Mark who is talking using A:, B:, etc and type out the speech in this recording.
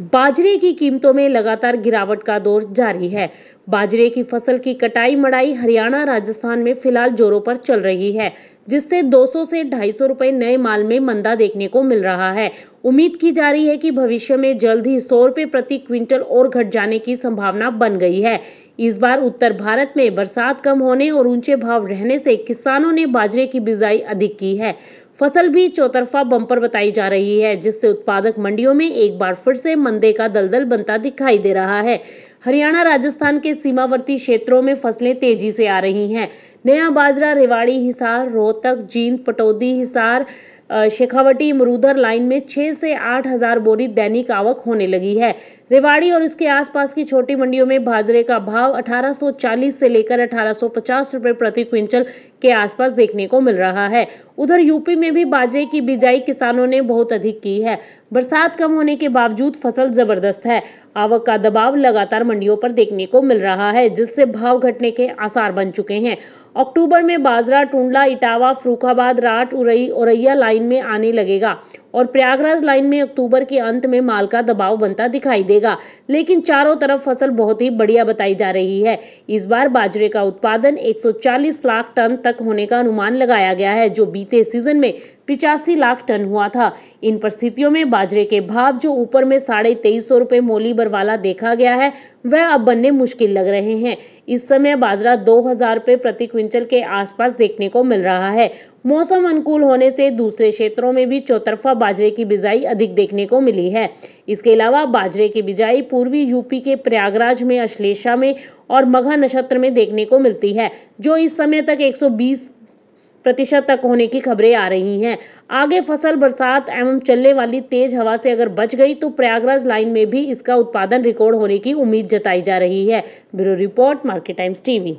A: बाजरे की कीमतों में लगातार गिरावट का दौर जारी है बाजरे की फसल की कटाई मड़ाई हरियाणा राजस्थान में फिलहाल जोरों पर चल रही है जिससे 200 से 250 रुपए नए माल में मंदा देखने को मिल रहा है उम्मीद की जा रही है कि भविष्य में जल्द ही सौ रुपए प्रति क्विंटल और घट जाने की संभावना बन गई है इस बार उत्तर भारत में बरसात कम होने और ऊंचे भाव रहने से किसानों ने बाजरे की बिजाई अधिक की है फसल भी चौतरफा बम्पर बताई जा रही है जिससे उत्पादक मंडियों में एक बार फिर से मंदे का दलदल बनता दिखाई दे रहा है हरियाणा राजस्थान के सीमावर्ती क्षेत्रों में फसलें तेजी से आ रही हैं नया बाजरा रेवाड़ी हिसार रोहतक जींद पटौदी हिसार शेखावटी मरूदर लाइन में छह से आठ हजार बोरी दैनिक आवक होने लगी है रेवाड़ी और इसके आसपास की छोटी मंडियों में बाजरे का भाव 1840 से लेकर 1850 रुपए प्रति क्विंटल के आसपास देखने को मिल रहा है उधर यूपी में भी बाजरे की बिजाई किसानों ने बहुत अधिक की है बरसात कम होने के बावजूद फसल जबरदस्त है आवक का दबाव लगातार मंडियों पर देखने को मिल रहा है जिससे भाव घटने के आसार बन चुके हैं अक्टूबर में बाजरा टूडला इटावा फरूखाबाद राट उरई औरैया लाइन में आने लगेगा और प्रयागराज लाइन में अक्टूबर के अंत में माल का दबाव बनता दिखाई देगा लेकिन चारों तरफ फसल बहुत ही बढ़िया बताई जा रही है इस बार बाजरे का उत्पादन 140 लाख टन तक होने का अनुमान लगाया गया है जो बीते सीजन में पिचासी लाख टन हुआ था इन परिस्थितियों में बाजरे के भाव जो ऊपर में साढ़े तेईस सौ रुपए मोली बरवाला देखा गया है वह अब बनने मुश्किल लग रहे हैं इस समय बाजरा दो हजार रुपये प्रति क्विंटल के आसपास देखने को मिल रहा है मौसम अनुकूल होने से दूसरे क्षेत्रों में भी चौतरफा बाजरे की बिजाई अधिक देखने को मिली है इसके अलावा बाजरे की बिजाई पूर्वी यूपी के प्रयागराज में अश्लेषा में और मघा नक्षत्र में देखने को मिलती है जो इस समय तक 120 प्रतिशत तक होने की खबरें आ रही हैं आगे फसल बरसात एवं चलने वाली तेज हवा से अगर बच गई तो प्रयागराज लाइन में भी इसका उत्पादन रिकॉर्ड होने की उम्मीद जताई जा रही है bureau report Market Times TV